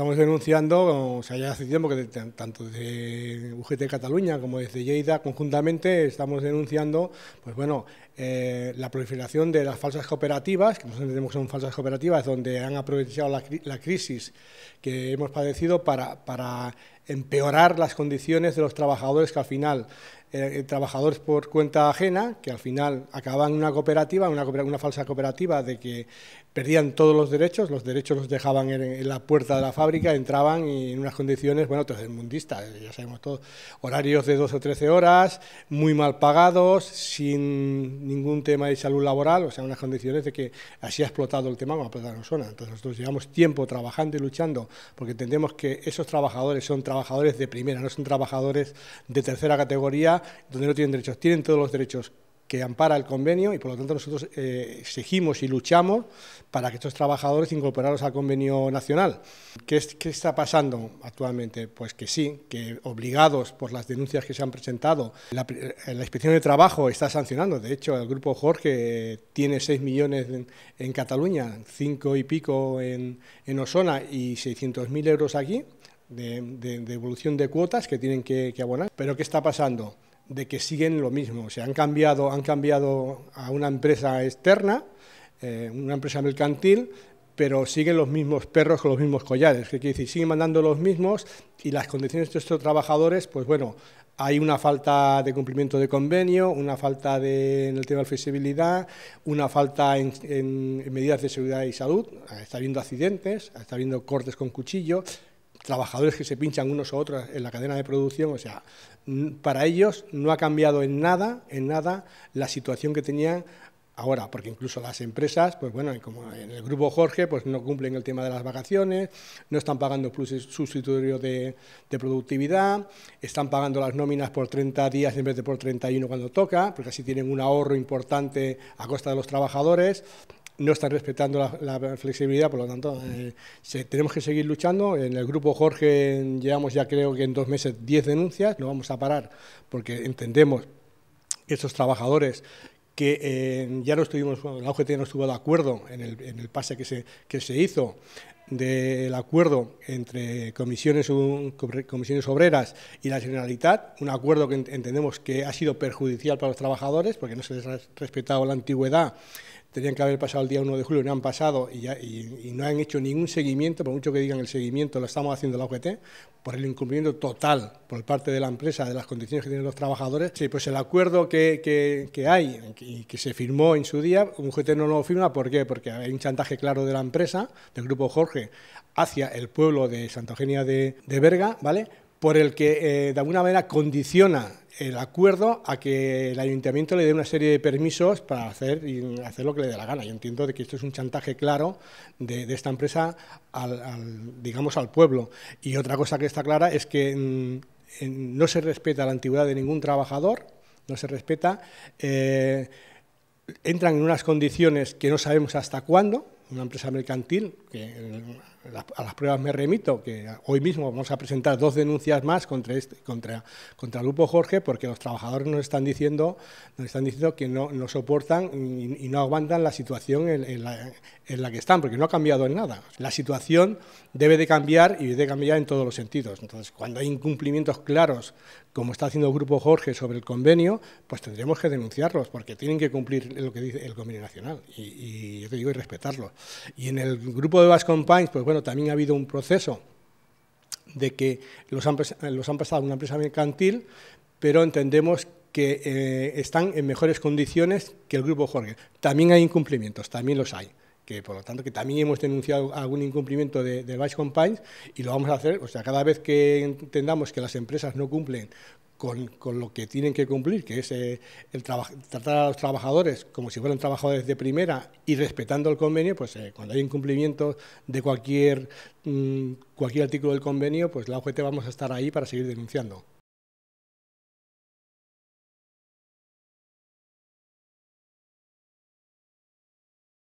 estamos denunciando, o sea, ya hace tiempo que tanto desde UGT Cataluña como desde Lleida conjuntamente estamos denunciando, pues bueno, eh, la proliferación de las falsas cooperativas, que nosotros entendemos que son falsas cooperativas, donde han aprovechado la, crisis que hemos padecido para, para empeorar las condiciones de los trabajadores que al final eh, eh, trabajadores por cuenta ajena, que al final acababan en una cooperativa, una, una falsa cooperativa de que perdían todos los derechos, los derechos los dejaban en, la puerta de la fábrica, entraban y en unas condiciones, bueno, mundista, eh, ya sabemos todos, horarios de 12 o 13 horas, muy mal pagados, sin ningún tema de salud laboral, o sea, unas condiciones de que así ha explotado el tema como ha zona. Entonces nosotros llevamos tiempo trabajando y luchando porque entendemos que esos trabajadores son trabajadores de primera, no son trabajadores de tercera categoría, donde no tienen derechos. Tienen todos los derechos que ampara el convenio y por lo tanto nosotros eh, exigimos y luchamos para que estos trabajadores incorporados al convenio nacional. ¿Qué, está pasando actualmente? Pues que sí, que obligados por las denuncias que se han presentado, la, eh, inspección de trabajo está sancionando. De hecho, el grupo Jorge tiene 6 millones en, Cataluña, 5 y pico en, Osona y 600.000 euros aquí de, de, de, de cuotas que tienen que abonar. Pero ¿qué está pasando? de que siguen lo mismo. O han cambiado, han cambiado a una empresa externa, eh, una empresa mercantil, pero siguen los mismos perros con los mismos collares. ¿Qué quiere decir? Siguen mandando los mismos y las condiciones de estos trabajadores, pues bueno, hay una falta de cumplimiento de convenio, una falta en el tema de flexibilidad, una falta en, en medidas de seguridad y salud, está habiendo accidentes, está habiendo cortes con cuchillo, trabajadores que se pinchan unos a otros en la cadena de producción, o sea, para ellos no ha cambiado en nada, en nada la situación que tenían ahora, porque incluso las empresas, pues bueno, como en el grupo Jorge, pues no cumplen el tema de las vacaciones, no están pagando plus sustitutorio de, de productividad, están pagando las nóminas por 30 días en vez de por 31 cuando toca, porque así tienen un ahorro importante a costa de los trabajadores no están respetando la, flexibilidad, por lo tanto, eh, tenemos que seguir luchando. En el grupo Jorge llevamos ya creo que en dos meses diez denuncias, no vamos a parar porque entendemos que estos trabajadores que eh, ya no estuvimos, la ogt, no estuvo de acuerdo en el, pase que se, que se hizo, del acuerdo entre comisiones, comisiones obreras y la Generalitat, un acuerdo que entendemos que ha sido perjudicial para los trabajadores porque no se les ha respetado la antigüedad, tenían que haber pasado el día 1 de julio, no han pasado y, no han hecho ningún seguimiento, por mucho que digan el seguimiento lo estamos haciendo la UGT, por el incumplimiento total por parte de la empresa de las condiciones que tienen los trabajadores. Sí, pues el acuerdo que, que, hay y que, que se firmó en su día, UGT no lo firma, ¿por qué? Porque hay un chantaje claro de la empresa, del grupo Jorge, hacia el pueblo de Santa Eugenia de, de Berga, ¿vale? por el que eh, de alguna manera condiciona el acuerdo a que el ayuntamiento le dé una serie de permisos para hacer, hacer lo que le dé la gana. Yo entiendo de que esto es un chantaje claro de, esta empresa al, digamos, al pueblo. Y otra cosa que está clara es que mm, no se respeta la antigüedad de ningún trabajador, no se respeta, eh, entran en unas condiciones que no sabemos hasta cuándo, una empresa mercantil que a las pruebas me remito, que hoy mismo vamos a presentar dos denuncias más contra, este, contra, contra el Grupo Jorge, porque los trabajadores nos están diciendo, nos están diciendo que no, no soportan y, no aguantan la situación en, la, en, la, que están, porque no ha cambiado en nada. La situación debe de cambiar y debe de cambiar en todos los sentidos. Entonces, cuando hay incumplimientos claros, como está haciendo el Grupo Jorge sobre el convenio, pues tendremos que denunciarlos, porque tienen que cumplir lo que dice el convenio nacional y, yo te digo, y respetarlo. Y en el grupo de Bascompañes, pues bueno, también ha habido un proceso de que los han, los han pasado a una empresa mercantil, pero entendemos que eh, están en mejores condiciones que el grupo Jorge. También hay incumplimientos, también los hay. Que, por lo tanto, que también hemos denunciado algún incumplimiento de, Vice Compines y lo vamos a hacer. O sea, cada vez que entendamos que las empresas no cumplen con, con, lo que tienen que cumplir, que es eh, tratar a los trabajadores como si fueran trabajadores de primera y respetando el convenio, pues eh, cuando hay incumplimiento de cualquier, mm, cualquier artículo del convenio, pues la OGT vamos a estar ahí para seguir denunciando.